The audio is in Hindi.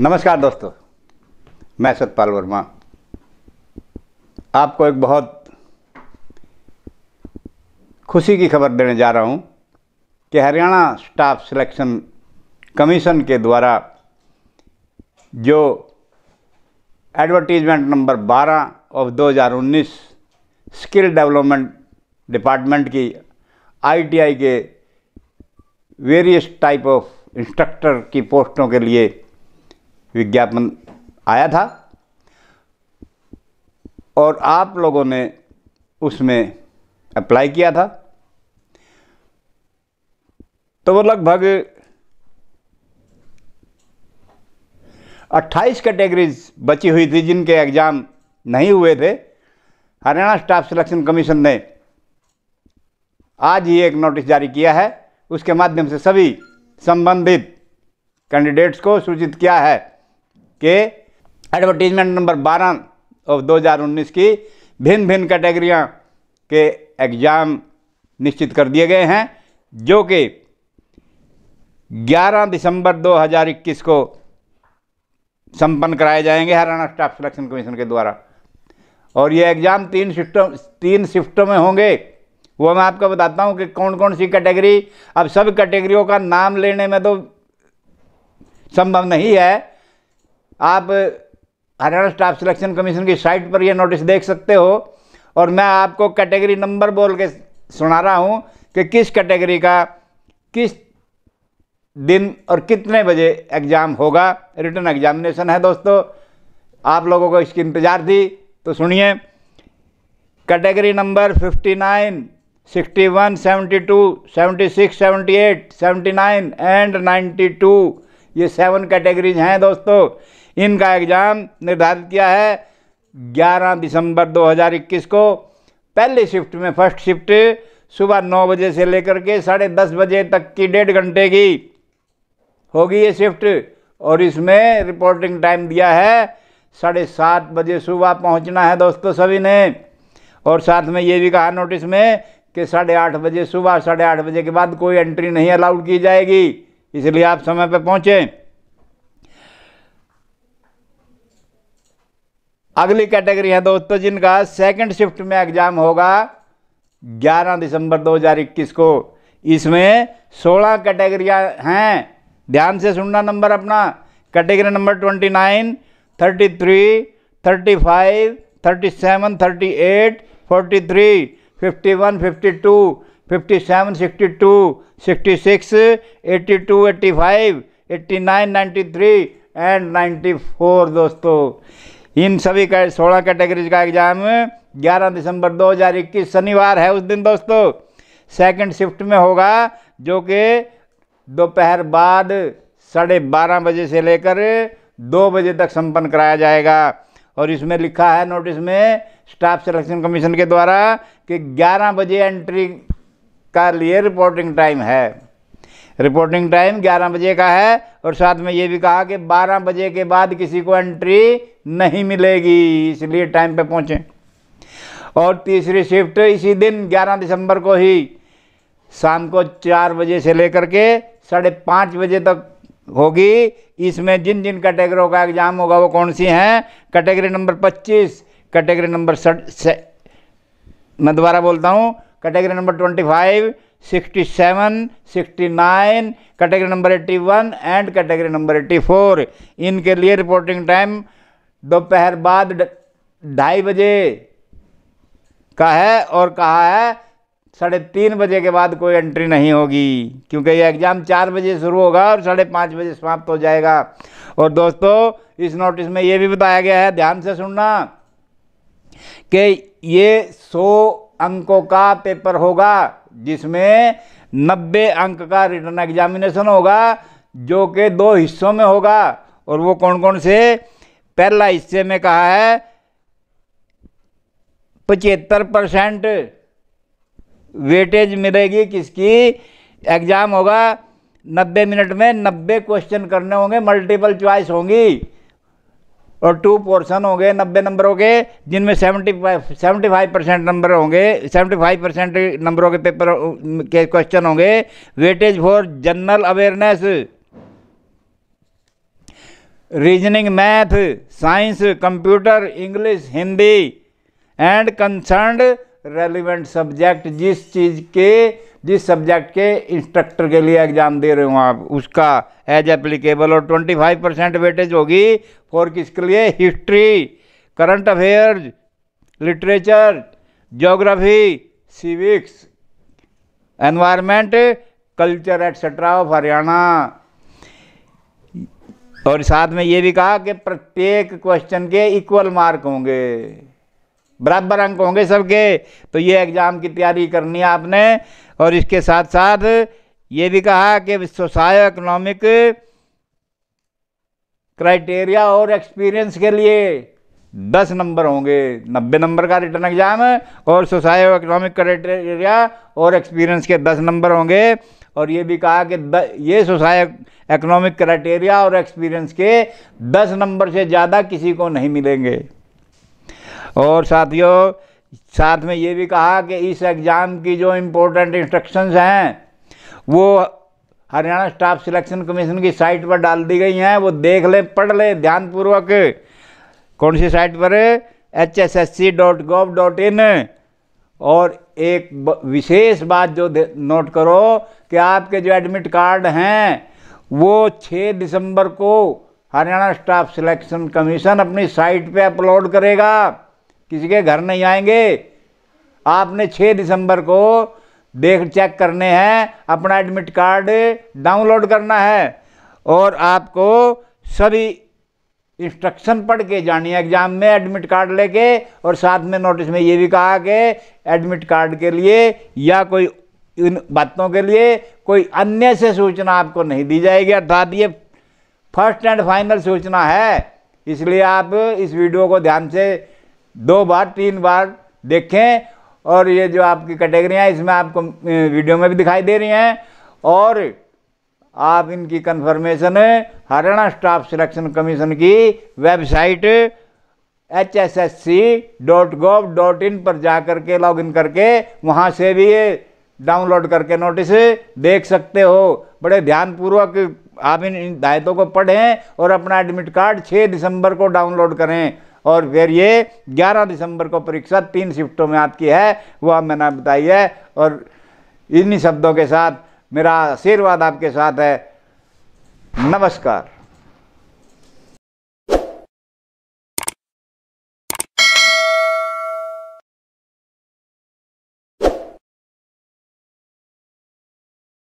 नमस्कार दोस्तों मैं सतपाल वर्मा आपको एक बहुत खुशी की खबर देने जा रहा हूं कि हरियाणा स्टाफ सिलेक्शन कमीशन के द्वारा जो advertisement number 12 of 2019 skill development department की आईटीआई के वेरियस टाइप ऑफ इंस्ट्रक्टर की पोस्टों के लिए विज्ञापन आया था और आप लोगों ने उसमें अप्लाई किया था तो वो लगभग 28 कैटेगरीज बची हुई थी जिनके एग्ज़ाम नहीं हुए थे हरियाणा स्टाफ सिलेक्शन कमीशन ने आज ही एक नोटिस जारी किया है उसके माध्यम से सभी संबंधित कैंडिडेट्स को सूचित किया है के एडवर्टीजमेंट नंबर 12 ऑफ 2019 की भिन्न भिन्न कैटेगरिया के एग्ज़ाम निश्चित कर दिए गए हैं जो कि 11 दिसंबर 2021 को संपन्न कराए जाएंगे हरियाणा स्टाफ सिलेक्शन कमीशन के द्वारा और ये एग्ज़ाम तीन शिफ्टों तीन शिफ्टों में होंगे वो मैं आपको बताता हूँ कि कौन कौन सी कैटेगरी अब सब कैटेगरियों का नाम लेने में तो संभव नहीं है आप हरियाणा स्टाफ सिलेक्शन कमीशन की साइट पर यह नोटिस देख सकते हो और मैं आपको कैटेगरी नंबर बोल के सुना रहा हूँ कि किस कैटेगरी का किस दिन और कितने बजे एग्ज़ाम होगा रिटर्न एग्जामिनेशन है दोस्तों आप लोगों को इसकी इंतज़ार थी तो सुनिए कैटेगरी नंबर 59, 61, 72, 76, 78, 79 एंड 92 ये सेवन कैटेगरीज हैं दोस्तों इनका एग्ज़ाम निर्धारित किया है 11 दिसंबर 2021 को पहले शिफ्ट में फर्स्ट शिफ्ट सुबह नौ बजे से लेकर के साढ़े दस बजे तक की डेढ़ घंटे की होगी ये शिफ्ट और इसमें रिपोर्टिंग टाइम दिया है साढ़े सात बजे सुबह पहुंचना है दोस्तों सभी ने और साथ में ये भी कहा नोटिस में कि साढ़े आठ बजे सुबह साढ़े आठ बजे के बाद कोई एंट्री नहीं अलाउड की जाएगी इसलिए आप समय पर पहुँचें अगली कैटेगरी है दोस्तों जिनका सेकंड शिफ्ट में एग्ज़ाम होगा 11 दिसंबर 2021 को इसमें 16 कैटेगरियां हैं ध्यान से सुनना नंबर अपना कैटेगरी नंबर 29, 33, 35, 37, 38, 43, 51, 52, 57, 62, 66, 82, 85, 89, 93 एंड फोर दोस्तों इन सभी का सोलह कैटेगरीज का एग्ज़ाम 11 दिसंबर 2021 शनिवार है उस दिन दोस्तों सेकंड शिफ्ट में होगा जो कि दोपहर बाद साढ़े बारह बजे से लेकर दो बजे तक संपन्न कराया जाएगा और इसमें लिखा है नोटिस में स्टाफ सिलेक्शन कमीशन के द्वारा कि 11 बजे एंट्री का लिए रिपोर्टिंग टाइम है रिपोर्टिंग टाइम 11 बजे का है और साथ में ये भी कहा कि 12 बजे के बाद किसी को एंट्री नहीं मिलेगी इसलिए टाइम पे पहुँचें और तीसरी शिफ्ट इसी दिन 11 दिसंबर को ही शाम को चार बजे से लेकर के साढ़े पाँच बजे तक होगी इसमें जिन जिन कैटेगरों का एग्ज़ाम होगा वो कौन सी हैं कैटेगरी नंबर पच्चीस कैटेगरी नंबर से मैं दोबारा बोलता हूँ category number five sixty sixty seven nine category number eighty one and category number eighty four इनके लिए रिपोर्टिंग टाइम दोपहर बाद ढाई बजे का है और कहा है साढ़े तीन बजे के बाद कोई एंट्री नहीं होगी क्योंकि ये एग्ज़ाम चार बजे शुरू होगा और साढ़े पाँच बजे समाप्त हो जाएगा और दोस्तों इस नोटिस में ये भी बताया गया है ध्यान से सुनना कि ये सौ अंकों का पेपर होगा जिसमें 90 अंक का रिटर्न एग्जामिनेशन होगा जो कि दो हिस्सों में होगा और वो कौन कौन से पहला हिस्से में कहा है पचहत्तर परसेंट वेटेज मिलेगी किसकी एग्ज़ाम होगा नब्बे मिनट में नब्बे क्वेश्चन करने होंगे मल्टीपल चॉइस होंगी और टू पोर्शन होंगे नब्बे नंबरों के जिनमें seventy five seventy five percent number होंगे सेवेंटी फाइव परसेंट नंबरों के पेपर के क्वेश्चन होंगे weightage for general awareness reasoning math science computer English Hindi and concern relevant subject जिस चीज़ के जिस सब्जेक्ट के इंस्ट्रक्टर के लिए एग्ज़ाम दे रहे हो आप उसका एज एप्लीकेबल और 25 परसेंट वेटेज होगी फॉर किसके लिए history current affairs literature geography civics environment culture etcetera of Haryana और साथ में ये भी कहा कि प्रत्येक क्वेश्चन के इक्वल मार्क होंगे बराबर अंक होंगे सबके तो ये एग्ज़ाम की तैयारी करनी है आपने और इसके साथ साथ ये भी कहा कि सोसायो इकोनॉमिक क्राइटेरिया और एक्सपीरियंस के लिए दस नंबर होंगे नब्बे नंबर का रिटर्न एग्जाम और सोसायो इकोनॉमिक क्राइटेरिया और एक्सपीरियंस के दस नंबर होंगे और ये भी कहा कि ये सोसायो इकोनॉमिक क्राइटेरिया और एक्सपीरियंस के दस नंबर से ज़्यादा किसी को नहीं मिलेंगे और साथियों साथ में ये भी कहा कि इस एग्ज़ाम की जो इम्पोर्टेंट इंस्ट्रक्शंस हैं वो हरियाणा स्टाफ सिलेक्शन कमीशन की साइट पर डाल दी गई हैं वो देख लें पढ़ लें ध्यानपूर्वक कौन सी साइट पर H S S C dot gov dot in और एक विशेष बात जो नोट करो कि आपके जो एडमिट कार्ड हैं वो 6 दिसंबर को हरियाणा स्टाफ सिलेक्शन कमीशन अपनी साइट पे अपलोड करेगा किसी के घर नहीं आएंगे आपने 6 दिसंबर को देख चेक करने हैं अपना एडमिट कार्ड डाउनलोड करना है और आपको सभी इंस्ट्रक्शन पढ़ के जानी है एग्ज़ाम में एडमिट कार्ड लेके और साथ में नोटिस में ये भी कहा कि एडमिट कार्ड के लिए या कोई इन बातों के लिए कोई अन्य से सूचना आपको नहीं दी जाएगी अर्थात ये फर्स्ट एंड फाइनल सूचना है इसलिए आप इस वीडियो को ध्यान से दो बार तीन बार देखें और ये जो आपकी कैटेगरियाँ इसमें आपको वीडियो में भी दिखाई दे रही हैं और आप इनकी confirmation Haryana staff selection commission की website H S S C dot gov dot in पर जा कर के लॉग इन करके वहाँ से भी ये डाउनलोड करके नोटिस देख सकते हो बड़े ध्यानपूर्वक आप इन दायित्वों को पढ़ें और अपना एडमिट कार्ड 6 दिसंबर को डाउनलोड करें और फिर ये 11 दिसंबर को परीक्षा तीन शिफ्टों में आपकी है वह मैंने बताई है और इन्हीं शब्दों के साथ मेरा आशीर्वाद आपके साथ है नमस्कार